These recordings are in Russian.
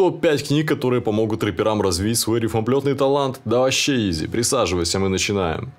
топ-5 книг, которые помогут рэперам развить свой рифмоплетный талант? Да вообще изи. Присаживайся, мы начинаем.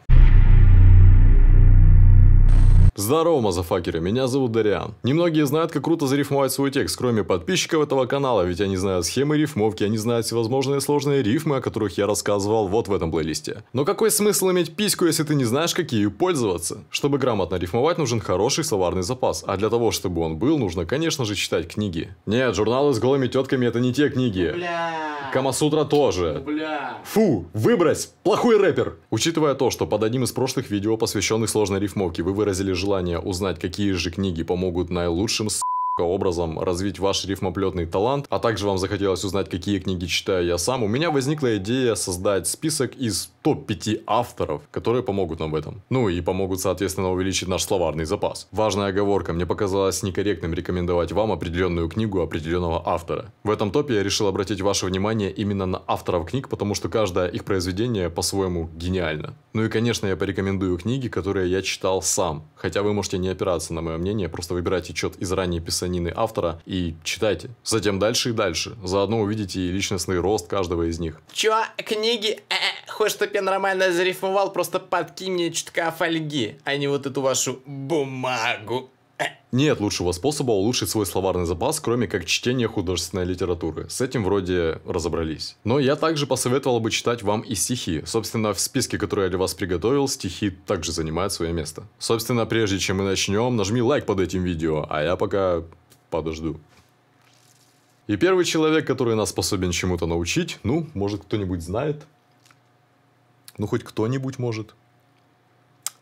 Здорово, мазафакеры, меня зовут Дариан. Немногие знают, как круто зарифмовать свой текст, кроме подписчиков этого канала, ведь они знают схемы рифмовки, они знают всевозможные сложные рифмы, о которых я рассказывал вот в этом плейлисте. Но какой смысл иметь письку, если ты не знаешь, как ею пользоваться? Чтобы грамотно рифмовать, нужен хороший словарный запас, а для того, чтобы он был, нужно, конечно же, читать книги. Нет, журналы с голыми тетками это не те книги. Бля. Камасутра тоже. Бля. Фу, выбрось, плохой рэпер. Учитывая то, что под одним из прошлых видео, посвященных сложной рифмовке, вы выразили желание желание узнать, какие же книги помогут наилучшим с ловко образом развить ваш рифмоплетный талант, а также вам захотелось узнать, какие книги читаю я сам, у меня возникла идея создать список из топ-5 авторов, которые помогут нам в этом. Ну и помогут, соответственно, увеличить наш словарный запас. Важная оговорка, мне показалось некорректным рекомендовать вам определенную книгу определенного автора. В этом топе я решил обратить ваше внимание именно на авторов книг, потому что каждое их произведение по-своему гениально. Ну и, конечно, я порекомендую книги, которые я читал сам. Хотя вы можете не опираться на мое мнение, просто выбирайте что-то из ранее писания псевдонины автора и читайте. Затем дальше и дальше. Заодно увидите и личностный рост каждого из них. Чё, книги? Э-э, хочешь, чтоб я нормально зарифмовал, просто подкинь мне чутка фольги, а не вот эту вашу бумагу. Э. Нет лучшего способа улучшить свой словарный запас, кроме как чтения художественной литературы. С этим вроде разобрались. Но я также посоветовал бы читать вам и стихи. Собственно, в списке, который я для вас приготовил, стихи также занимают свое место. Собственно, прежде чем мы начнем, нажми лайк под этим видео, а я пока подожду. И первый человек, который нас способен чему-то научить, ну, может, кто-нибудь знает? Ну, хоть кто-нибудь может.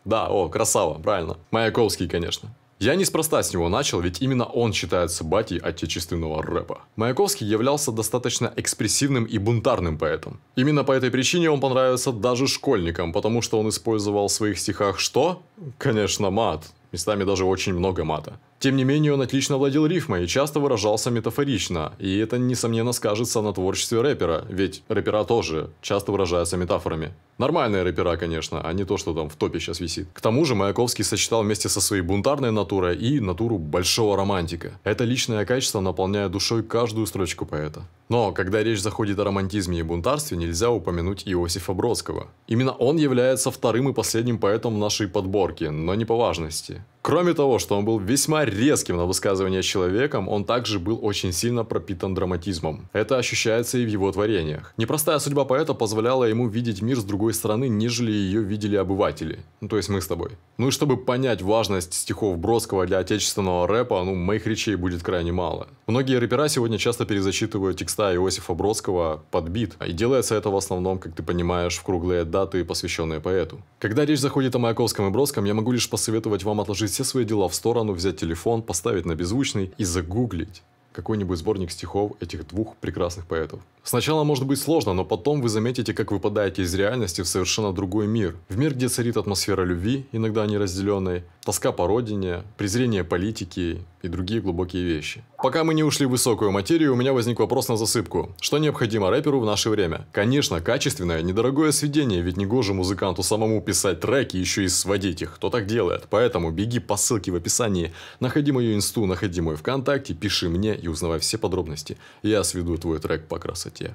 Да, о, красава, правильно. Маяковский, конечно. Я неспроста с него начал, ведь именно он считается батей отечественного рэпа. Маяковский являлся достаточно экспрессивным и бунтарным поэтом. Именно по этой причине он понравился даже школьникам, потому что он использовал в своих стихах что? Конечно, мат. Местами даже очень много мата. Тем не менее, он отлично владел рифмой и часто выражался метафорично, и это, несомненно, скажется на творчестве рэпера, ведь рэпера тоже часто выражаются метафорами. Нормальные рэпера, конечно, а не то, что там в топе сейчас висит. К тому же Маяковский сочетал вместе со своей бунтарной натурой и натуру большого романтика. Это личное качество наполняет душой каждую строчку поэта. Но, когда речь заходит о романтизме и бунтарстве, нельзя упомянуть Иосифа Бродского. Именно он является вторым и последним поэтом в нашей подборке, но не по важности. Кроме того, что он был весьма резким на высказывание человеком, он также был очень сильно пропитан драматизмом. Это ощущается и в его творениях. Непростая судьба поэта позволяла ему видеть мир с другой стороны, нежели ее видели обыватели. Ну, то есть мы с тобой. Ну и чтобы понять важность стихов Бродского для отечественного рэпа, ну, моих речей будет крайне мало. Многие рэпера сегодня часто перезачитывают текста Иосифа Бродского под бит, и делается это в основном, как ты понимаешь, в круглые даты, посвященные поэту. Когда речь заходит о Маяковском и Бродском, я могу лишь посоветовать вам отложить отложить все свои дела в сторону, взять телефон, поставить на беззвучный и загуглить какой-нибудь сборник стихов этих двух прекрасных поэтов. Сначала может быть сложно, но потом вы заметите, как выпадаете из реальности в совершенно другой мир. В мир, где царит атмосфера любви, иногда неразделенной, тоска по родине, презрение политики и другие глубокие вещи. Пока мы не ушли в высокую материю, у меня возник вопрос на засыпку. Что необходимо рэперу в наше время? Конечно, качественное, недорогое сведение, ведь не гоже музыканту самому писать треки еще и сводить их. Кто так делает? Поэтому беги по ссылке в описании, находи мою инсту, находи мой ВКонтакте, пиши мне и узнавай все подробности. Я сведу твой трек по красоте красоте.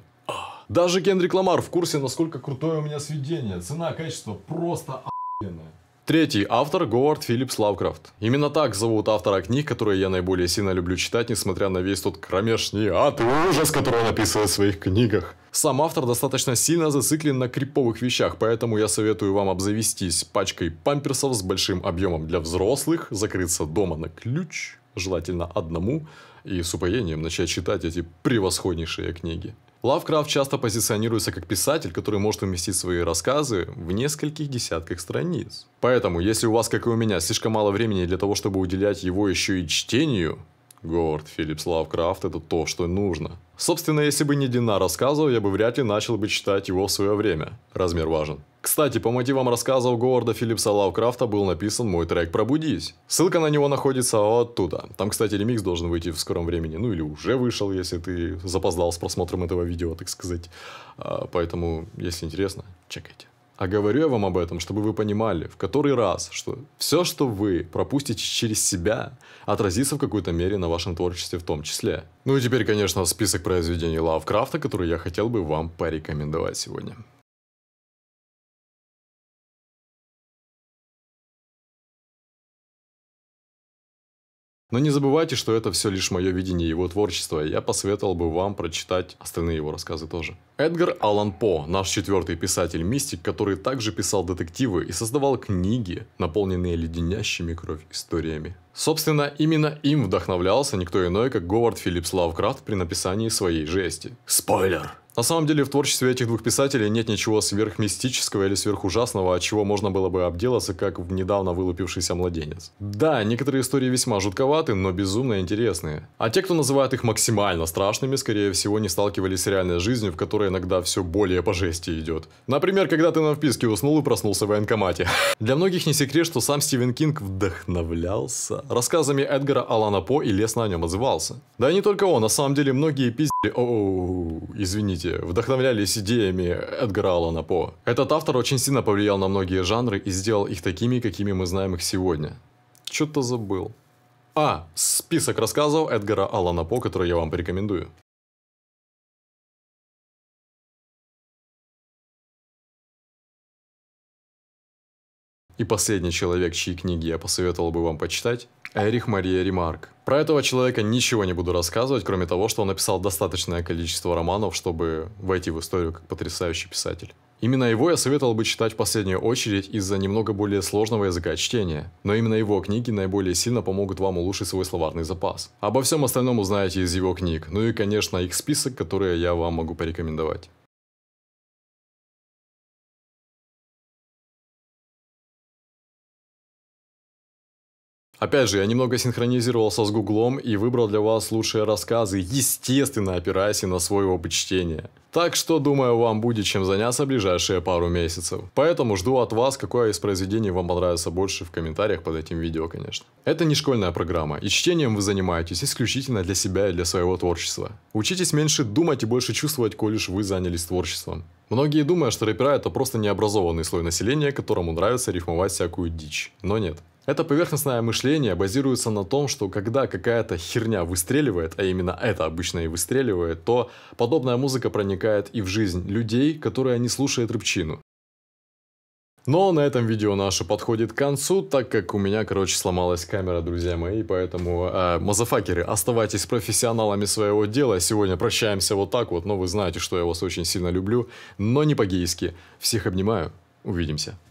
Даже Кендрик Ламар в курсе, насколько крутое у меня сведение. Цена, качество просто охуенное. Третий автор – Говард Филлипс Лавкрафт. Именно так зовут автора книг, которые я наиболее сильно люблю читать, несмотря на весь тот кромешный ад и ужас, который он описывает в своих книгах. Сам автор достаточно сильно зациклен на криповых вещах, поэтому я советую вам обзавестись пачкой памперсов с большим объемом для взрослых, закрыться дома на ключ, желательно одному, и с упоением начать читать эти превосходнейшие книги. Лавкрафт часто позиционируется как писатель, который может уместить свои рассказы в нескольких десятках страниц. Поэтому, если у вас, как и у меня, слишком мало времени для того, чтобы уделять его еще и чтению, Говард Филлипс Лавкрафт – это то, что нужно. Собственно, если бы не Дина рассказывал, я бы вряд ли начал бы читать его в свое время. Размер важен. Кстати, по мотивам рассказов Говарда Филлипса Лавкрафта был написан мой трек «Пробудись». Ссылка на него находится оттуда. Там, кстати, ремикс должен выйти в скором времени. Ну или уже вышел, если ты запоздал с просмотром этого видео, так сказать. А, поэтому, если интересно, чекайте. А говорю я вам об этом, чтобы вы понимали в который раз, что все, что вы пропустите через себя, отразится в какой-то мере на вашем творчестве в том числе. Ну и теперь, конечно, список произведений Лавкрафта, которые я хотел бы вам порекомендовать сегодня. Но не забывайте, что это все лишь мое видение его творчества, и я посоветовал бы вам прочитать остальные его рассказы тоже. Эдгар Аллан По, наш четвертый писатель-мистик, который также писал детективы и создавал книги, наполненные леденящими кровь историями. Собственно, именно им вдохновлялся никто иной, как Говард Филлипс Лавкрафт при написании своей жести. Спойлер! На самом деле в творчестве этих двух писателей нет ничего сверхмистического или сверхужасного, от чего можно было бы обделаться, как в недавно вылупившийся младенец. Да, некоторые истории весьма жутковаты, но безумно интересные. А те, кто называют их максимально страшными, скорее всего не сталкивались с реальной жизнью, в которой иногда все более по жести идет. Например, когда ты на вписке уснул и проснулся в военкомате. Для многих не секрет, что сам Стивен Кинг вдохновлялся рассказами Эдгара Алана По и лестно о нем отзывался. Да и не только он, на самом деле многие пиздец о, извините, вдохновлялись идеями Эдгара Аллана По. Этот автор очень сильно повлиял на многие жанры и сделал их такими, какими мы знаем их сегодня. Что-то забыл. А, список рассказов Эдгара Аллана По, который я вам порекомендую. И последний человек, чьи книги я посоветовал бы вам почитать, Эрих Мария Ремарк. Про этого человека ничего не буду рассказывать, кроме того, что он написал достаточное количество романов, чтобы войти в историю как потрясающий писатель. Именно его я советовал бы читать в последнюю очередь из-за немного более сложного языка чтения, но именно его книги наиболее сильно помогут вам улучшить свой словарный запас. Обо всем остальном узнаете из его книг, ну и, конечно, их список, которые я вам могу порекомендовать. Опять же, я немного синхронизировался с Гуглом и выбрал для вас лучшие рассказы, естественно, опираясь на свое опыт Так что, думаю, вам будет чем заняться ближайшие пару месяцев. Поэтому жду от вас, какое из произведений вам понравится больше в комментариях под этим видео, конечно. Это не школьная программа, и чтением вы занимаетесь исключительно для себя и для своего творчества. Учитесь меньше думать и больше чувствовать, коль лишь вы занялись творчеством. Многие думают, что рэпера это просто необразованный слой населения, которому нравится рифмовать всякую дичь. Но нет. Это поверхностное мышление базируется на том, что когда какая-то херня выстреливает, а именно это обычно и выстреливает, то подобная музыка проникает и в жизнь людей, которые не слушают рыбчину. Но на этом видео наше подходит к концу, так как у меня, короче, сломалась камера, друзья мои, поэтому, э, мазафакеры, оставайтесь профессионалами своего дела. Сегодня прощаемся вот так вот, но вы знаете, что я вас очень сильно люблю, но не по-гейски. Всех обнимаю, увидимся.